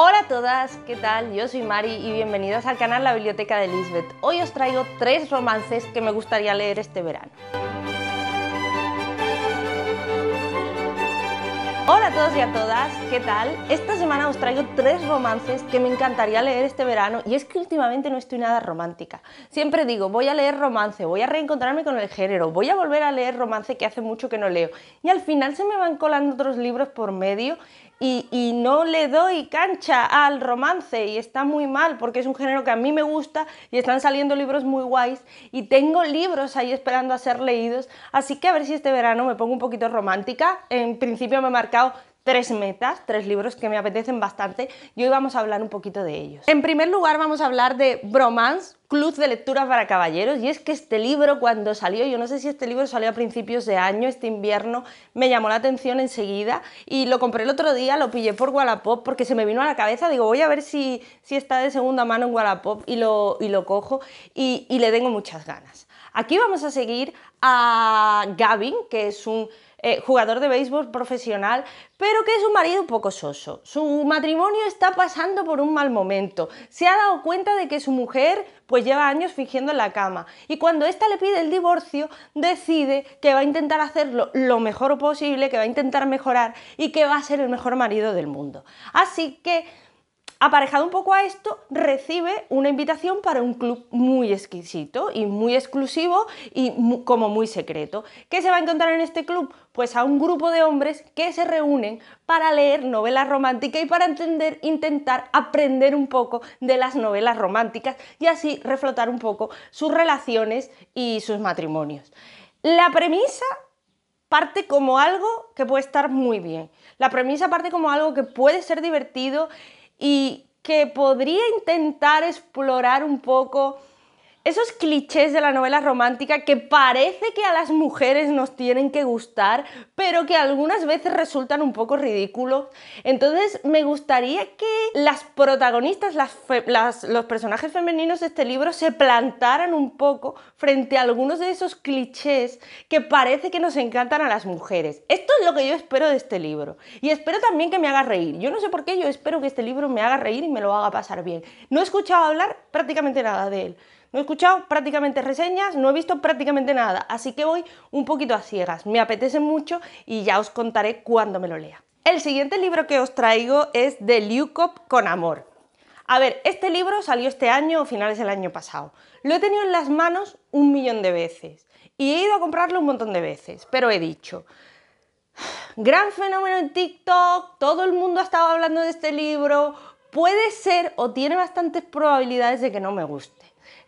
Hola a todas, ¿qué tal? Yo soy Mari y bienvenidas al canal La Biblioteca de Lisbeth. Hoy os traigo tres romances que me gustaría leer este verano. Hola todos y a todas, ¿qué tal? Esta semana os traigo tres romances que me encantaría leer este verano y es que últimamente no estoy nada romántica. Siempre digo, voy a leer romance, voy a reencontrarme con el género, voy a volver a leer romance que hace mucho que no leo y al final se me van colando otros libros por medio y, y, no le doy cancha al romance y está muy mal porque es un género que a mí me gusta y están saliendo libros muy guays y tengo libros ahí esperando a ser leídos, así que a ver si este verano me pongo un poquito romántica. En principio me he marcado tres metas, tres libros que me apetecen bastante y hoy vamos a hablar un poquito de ellos. En primer lugar vamos a hablar de Bromance, Club de Lectura para Caballeros y es que este libro cuando salió, yo no sé si este libro salió a principios de año, este invierno, me llamó la atención enseguida y lo compré el otro día, lo pillé por Wallapop porque se me vino a la cabeza, digo voy a ver si, si está de segunda mano en Wallapop y lo, lo cojo y, y le tengo muchas ganas. Aquí vamos a seguir a Gavin, que es un eh, jugador de béisbol profesional, pero que es un marido un poco soso. Su matrimonio está pasando por un mal momento. Se ha dado cuenta de que su mujer pues lleva años fingiendo en la cama y cuando ésta le pide el divorcio decide que va a intentar hacerlo lo mejor posible, que va a intentar mejorar y que va a ser el mejor marido del mundo. Así que Aparejado un poco a esto, recibe una invitación para un club muy exquisito y muy exclusivo y como muy secreto. ¿Qué se va a encontrar en este club? Pues a un grupo de hombres que se reúnen para leer novelas románticas y para entender, intentar aprender un poco de las novelas románticas y así reflotar un poco sus relaciones y sus matrimonios. La premisa parte como algo que puede estar muy bien. La premisa parte como algo que puede ser divertido y que podría intentar explorar un poco esos clichés de la novela romántica que parece que a las mujeres nos tienen que gustar, pero que algunas veces resultan un poco ridículos. Entonces me gustaría que las protagonistas, los personajes femeninos de este libro se plantaran un poco frente a algunos de esos clichés que parece que nos encantan a las mujeres. Esto es lo que yo espero de este libro. Y espero también que me haga reír. Yo no sé por qué, yo espero que este libro me haga reír y me lo haga pasar bien. No he escuchado hablar prácticamente nada de él. No he escuchado prácticamente reseñas, no he visto prácticamente nada, así que voy un poquito a ciegas. Me apetece mucho y ya os contaré cuando me lo lea. El siguiente libro que os traigo es de cop con amor. A ver, este libro salió este año o finales del año pasado. Lo he tenido en las manos un millón de veces y he ido a comprarlo un montón de veces, pero he dicho, gran fenómeno en TikTok, todo el mundo ha estado hablando de este libro, puede ser o tiene bastantes probabilidades de que no me guste.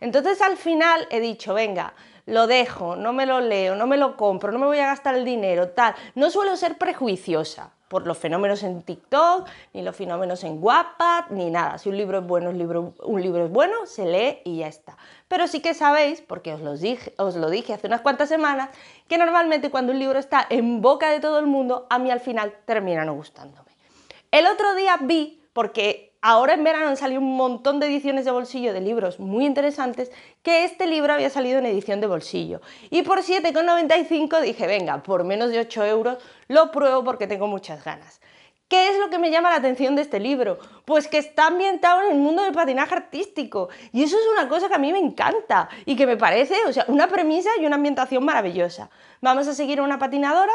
Entonces al final he dicho, venga, lo dejo, no me lo leo, no me lo compro, no me voy a gastar el dinero, tal. No suelo ser prejuiciosa por los fenómenos en TikTok, ni los fenómenos en Wattpad, ni nada. Si un libro es bueno, un libro, es bueno, se lee y ya está. Pero sí que sabéis, porque os, dije, os lo dije hace unas cuantas semanas, que normalmente cuando un libro está en boca de todo el mundo, a mí al final termina no gustándome. El otro día vi, porque ahora en verano han salido un montón de ediciones de bolsillo de libros muy interesantes, que este libro había salido en edición de bolsillo. Y por 7,95 dije, venga, por menos de 8 euros lo pruebo porque tengo muchas ganas. ¿Qué es lo que me llama la atención de este libro? Pues que está ambientado en el mundo del patinaje artístico. Y eso es una cosa que a mí me encanta y que me parece, o sea, una premisa y una ambientación maravillosa. Vamos a seguir una patinadora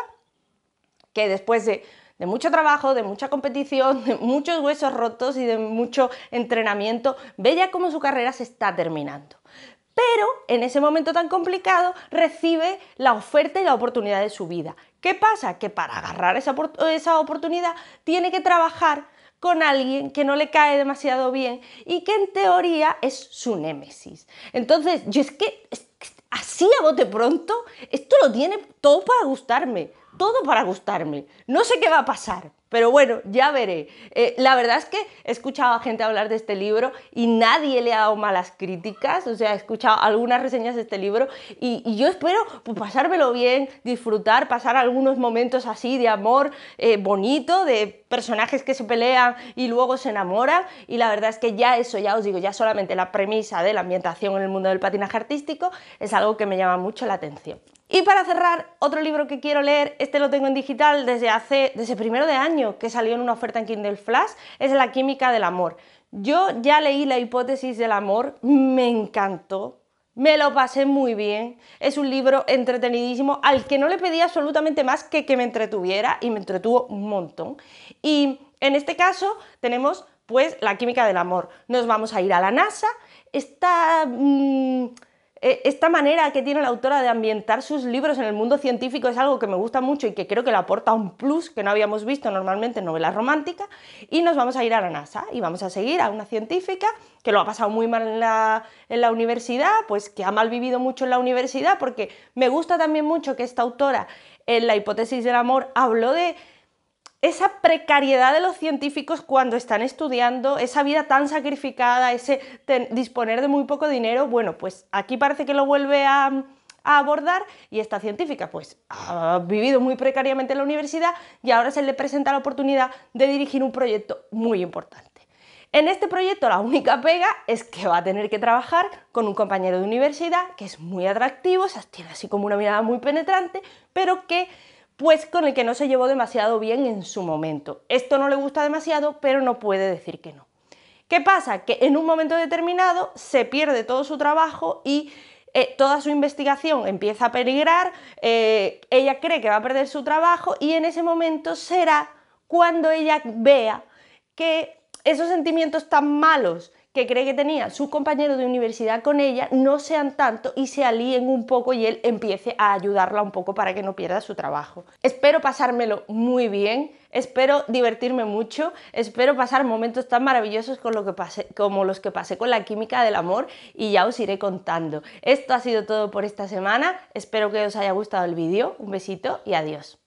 que después de de mucho trabajo, de mucha competición, de muchos huesos rotos y de mucho entrenamiento, ve ya cómo su carrera se está terminando pero en ese momento tan complicado recibe la oferta y la oportunidad de su vida. ¿Qué pasa? Que para agarrar esa, esa, oportunidad tiene que trabajar con alguien que no le cae demasiado bien y que en teoría es su némesis. Entonces, yo es que así a bote pronto, esto lo tiene todo para gustarme todo para gustarme. No sé qué va a pasar, pero bueno, ya veré. Eh, la verdad es que he escuchado a gente hablar de este libro y nadie le ha dado malas críticas, o sea, he escuchado algunas reseñas de este libro y, yo espero pues, pasármelo bien, disfrutar, pasar algunos momentos así de amor eh, bonito, de personajes que se pelean y luego se enamoran y la verdad es que ya eso, ya os digo, ya solamente la premisa de la ambientación en el mundo del patinaje artístico es algo que me llama mucho la atención. Y para cerrar, otro libro que quiero leer, este lo tengo en digital desde hace, desde primero de año, que salió en una oferta en Kindle Flash, es La química del amor. Yo ya leí La hipótesis del amor, me encantó, me lo pasé muy bien, es un libro entretenidísimo al que no le pedí absolutamente más que que me entretuviera y me entretuvo un montón. Y en este caso tenemos pues La química del amor. Nos vamos a ir a la NASA, está... Mm, eh, esta manera que tiene la autora de ambientar sus libros en el mundo científico es algo que me gusta mucho y que creo que le aporta un plus que no habíamos visto normalmente en novelas románticas. Y nos vamos a ir a la NASA y vamos a seguir a una científica que lo ha pasado muy mal en la, universidad, pues que ha mal vivido mucho en la universidad, porque me gusta también mucho que esta autora en la hipótesis del amor habló de esa precariedad de los científicos cuando están estudiando, esa vida tan sacrificada, ese disponer de muy poco dinero, bueno, pues aquí parece que lo vuelve a, abordar y esta científica pues ha vivido muy precariamente en la universidad y ahora se le presenta la oportunidad de dirigir un proyecto muy importante. En este proyecto la única pega es que va a tener que trabajar con un compañero de universidad que es muy atractivo, se tiene así como una mirada muy penetrante, pero que pues con el que no se llevó demasiado bien en su momento. Esto no le gusta demasiado, pero no puede decir que no. ¿Qué pasa? Que en un momento determinado se pierde todo su trabajo y eh, toda su investigación empieza a peligrar, eh, ella cree que va a perder su trabajo y en ese momento será cuando ella vea que esos sentimientos tan malos que cree que tenía su compañero de universidad con ella no sean tanto y se alíen un poco y él empiece a ayudarla un poco para que no pierda su trabajo. Espero pasármelo muy bien, espero divertirme mucho, espero pasar momentos tan maravillosos como los que pasé con la química del amor y ya os iré contando. Esto ha sido todo por esta semana, espero que os haya gustado el vídeo, un besito y adiós.